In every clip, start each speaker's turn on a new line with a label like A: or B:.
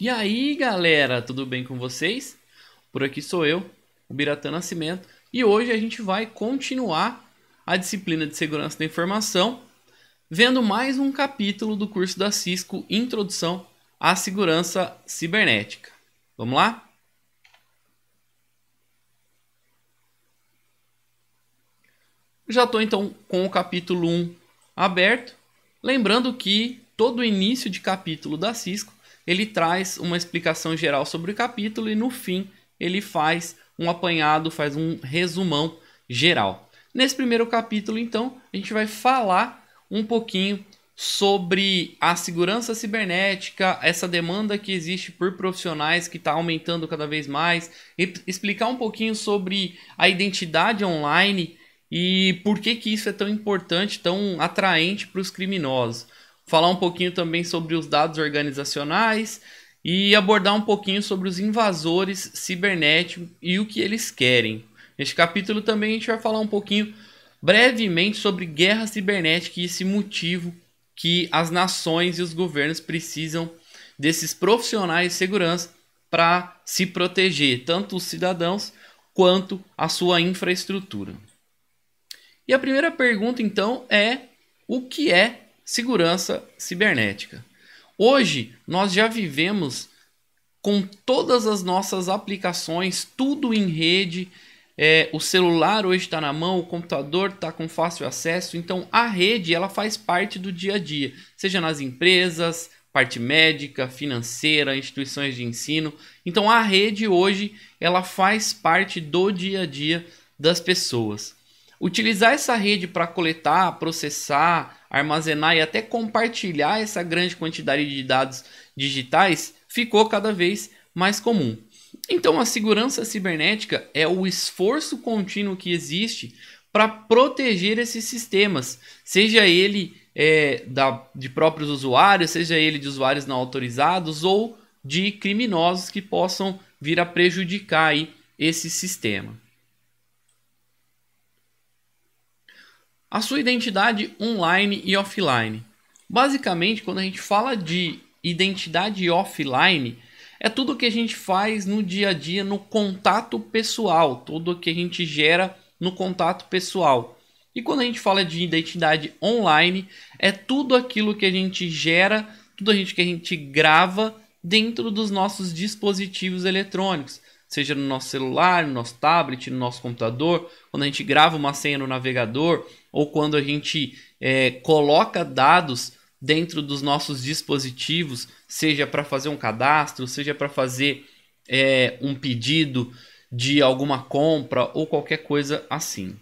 A: E aí galera, tudo bem com vocês? Por aqui sou eu, o Biratã Nascimento, e hoje a gente vai continuar a disciplina de segurança da informação, vendo mais um capítulo do curso da Cisco Introdução à Segurança Cibernética. Vamos lá? Já estou então com o capítulo 1 aberto, lembrando que todo início de capítulo da Cisco ele traz uma explicação geral sobre o capítulo e no fim ele faz um apanhado, faz um resumão geral. Nesse primeiro capítulo, então, a gente vai falar um pouquinho sobre a segurança cibernética, essa demanda que existe por profissionais que está aumentando cada vez mais, explicar um pouquinho sobre a identidade online e por que, que isso é tão importante, tão atraente para os criminosos falar um pouquinho também sobre os dados organizacionais e abordar um pouquinho sobre os invasores cibernéticos e o que eles querem. Neste capítulo também a gente vai falar um pouquinho brevemente sobre guerra cibernética e esse motivo que as nações e os governos precisam desses profissionais de segurança para se proteger, tanto os cidadãos quanto a sua infraestrutura. E a primeira pergunta então é: o que é segurança cibernética. Hoje, nós já vivemos com todas as nossas aplicações, tudo em rede. É, o celular hoje está na mão, o computador está com fácil acesso, então a rede ela faz parte do dia a dia, seja nas empresas, parte médica, financeira, instituições de ensino. Então a rede hoje ela faz parte do dia a dia das pessoas. Utilizar essa rede para coletar, processar, armazenar e até compartilhar essa grande quantidade de dados digitais ficou cada vez mais comum. Então, a segurança cibernética é o esforço contínuo que existe para proteger esses sistemas, seja ele é, da, de próprios usuários, seja ele de usuários não autorizados ou de criminosos que possam vir a prejudicar aí, esse sistema. A sua identidade online e offline. Basicamente, quando a gente fala de identidade offline, é tudo que a gente faz no dia a dia, no contato pessoal, tudo que a gente gera no contato pessoal. E quando a gente fala de identidade online, é tudo aquilo que a gente gera, tudo que a gente grava dentro dos nossos dispositivos eletrônicos seja no nosso celular, no nosso tablet, no nosso computador, quando a gente grava uma senha no navegador ou quando a gente é, coloca dados dentro dos nossos dispositivos, seja para fazer um cadastro, seja para fazer é, um pedido de alguma compra ou qualquer coisa assim.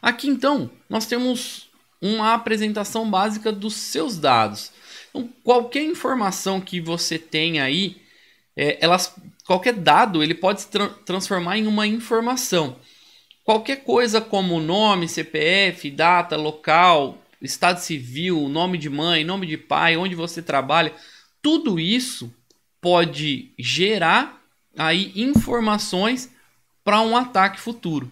A: Aqui então nós temos uma apresentação básica dos seus dados. Então, qualquer informação que você tem aí, é, elas, qualquer dado, ele pode se tra transformar em uma informação. Qualquer coisa como nome, CPF, data, local, estado civil, nome de mãe, nome de pai, onde você trabalha, tudo isso pode gerar aí informações para um ataque futuro.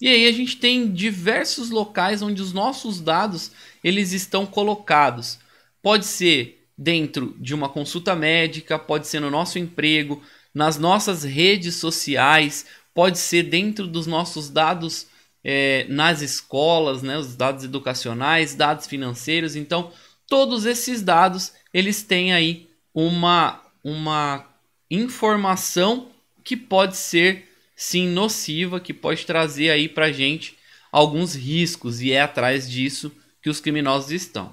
A: E aí a gente tem diversos locais onde os nossos dados eles estão colocados. Pode ser dentro de uma consulta médica, pode ser no nosso emprego, nas nossas redes sociais, pode ser dentro dos nossos dados é, nas escolas, né, os dados educacionais, dados financeiros. Então, todos esses dados eles têm aí uma, uma informação que pode ser sim nociva, que pode trazer aí para gente alguns riscos e é atrás disso que os criminosos estão.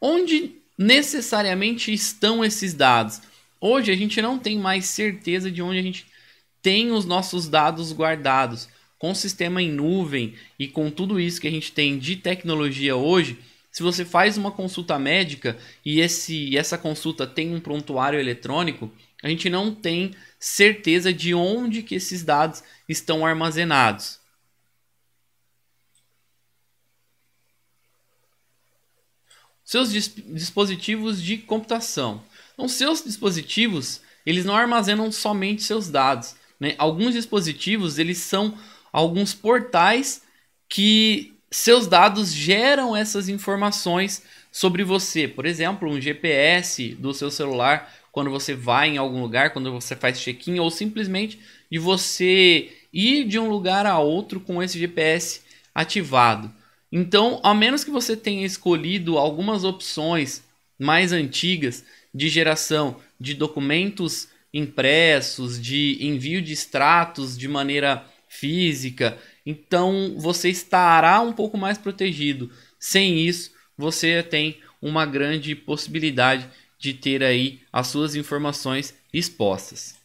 A: Onde necessariamente estão esses dados? Hoje a gente não tem mais certeza de onde a gente tem os nossos dados guardados. Com o sistema em nuvem e com tudo isso que a gente tem de tecnologia hoje, se você faz uma consulta médica e esse, essa consulta tem um prontuário eletrônico, a gente não tem certeza de onde que esses dados estão armazenados. seus dispositivos de computação. Então, seus dispositivos, eles não armazenam somente seus dados. Né? Alguns dispositivos, eles são alguns portais que seus dados geram essas informações sobre você. Por exemplo, um GPS do seu celular, quando você vai em algum lugar, quando você faz check-in, ou simplesmente de você ir de um lugar a outro com esse GPS ativado. Então, a menos que você tenha escolhido algumas opções mais antigas de geração de documentos impressos, de envio de extratos de maneira física, então você estará um pouco mais protegido. Sem isso, você tem uma grande possibilidade de ter aí as suas informações expostas.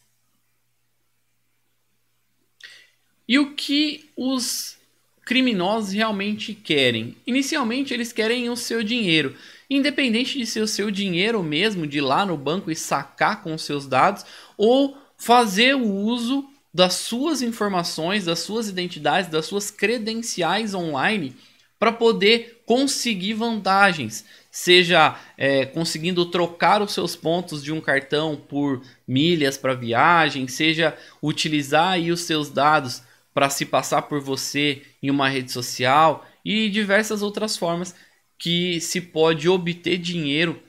A: E o que os criminosos realmente querem. Inicialmente, eles querem o seu dinheiro. Independente de ser o seu dinheiro mesmo, de ir lá no banco e sacar com os seus dados, ou fazer o uso das suas informações, das suas identidades, das suas credenciais online para poder conseguir vantagens, seja é, conseguindo trocar os seus pontos de um cartão por milhas para viagem, seja utilizar aí os seus dados para se passar por você em uma rede social e diversas outras formas que se pode obter dinheiro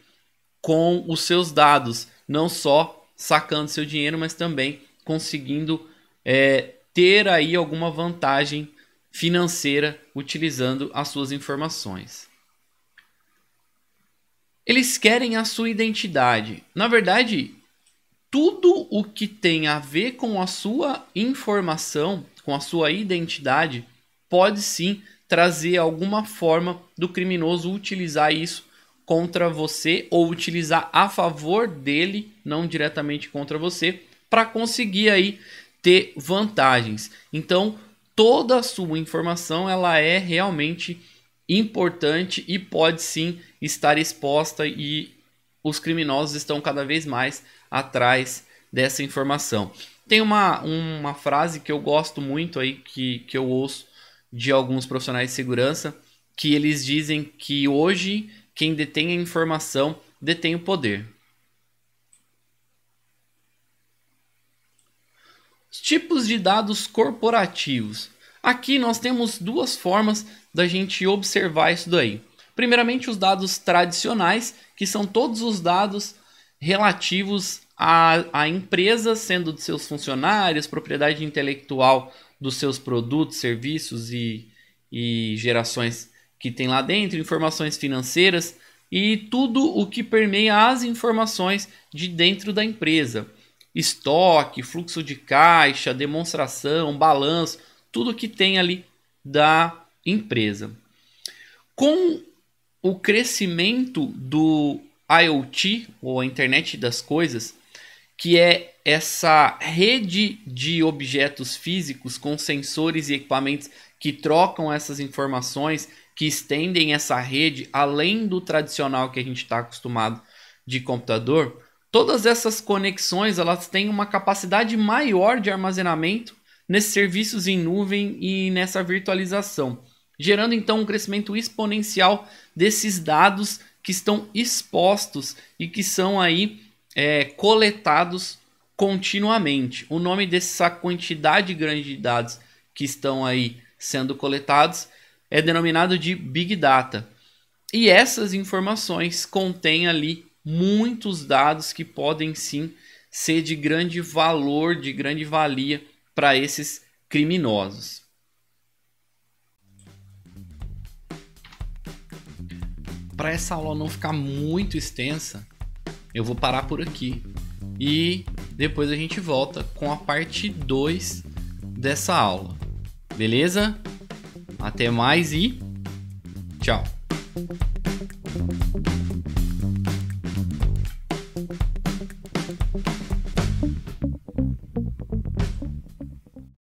A: com os seus dados, não só sacando seu dinheiro, mas também conseguindo é, ter aí alguma vantagem financeira utilizando as suas informações. Eles querem a sua identidade. Na verdade, tudo o que tem a ver com a sua informação com a sua identidade, pode sim trazer alguma forma do criminoso utilizar isso contra você ou utilizar a favor dele, não diretamente contra você, para conseguir aí ter vantagens. Então, toda a sua informação ela é realmente importante e pode sim estar exposta e os criminosos estão cada vez mais atrás dessa informação. Tem uma, uma frase que eu gosto muito aí, que, que eu ouço de alguns profissionais de segurança, que eles dizem que hoje quem detém a informação detém o poder. Os tipos de dados corporativos. Aqui nós temos duas formas da gente observar isso daí. Primeiramente, os dados tradicionais, que são todos os dados relativos a, a empresa sendo de seus funcionários, propriedade intelectual dos seus produtos, serviços e, e gerações que tem lá dentro, informações financeiras e tudo o que permeia as informações de dentro da empresa. Estoque, fluxo de caixa, demonstração, balanço, tudo que tem ali da empresa. Com o crescimento do IoT, ou a internet das coisas, que é essa rede de objetos físicos com sensores e equipamentos que trocam essas informações, que estendem essa rede além do tradicional que a gente está acostumado de computador. Todas essas conexões elas têm uma capacidade maior de armazenamento nesses serviços em nuvem e nessa virtualização, gerando então um crescimento exponencial desses dados que estão expostos e que são aí é, coletados continuamente. O nome dessa quantidade grande de dados que estão aí sendo coletados é denominado de Big Data. E essas informações contêm ali muitos dados que podem sim ser de grande valor, de grande valia para esses criminosos. Para essa aula não ficar muito extensa, eu vou parar por aqui. E depois a gente volta com a parte 2 dessa aula. Beleza? Até mais e tchau.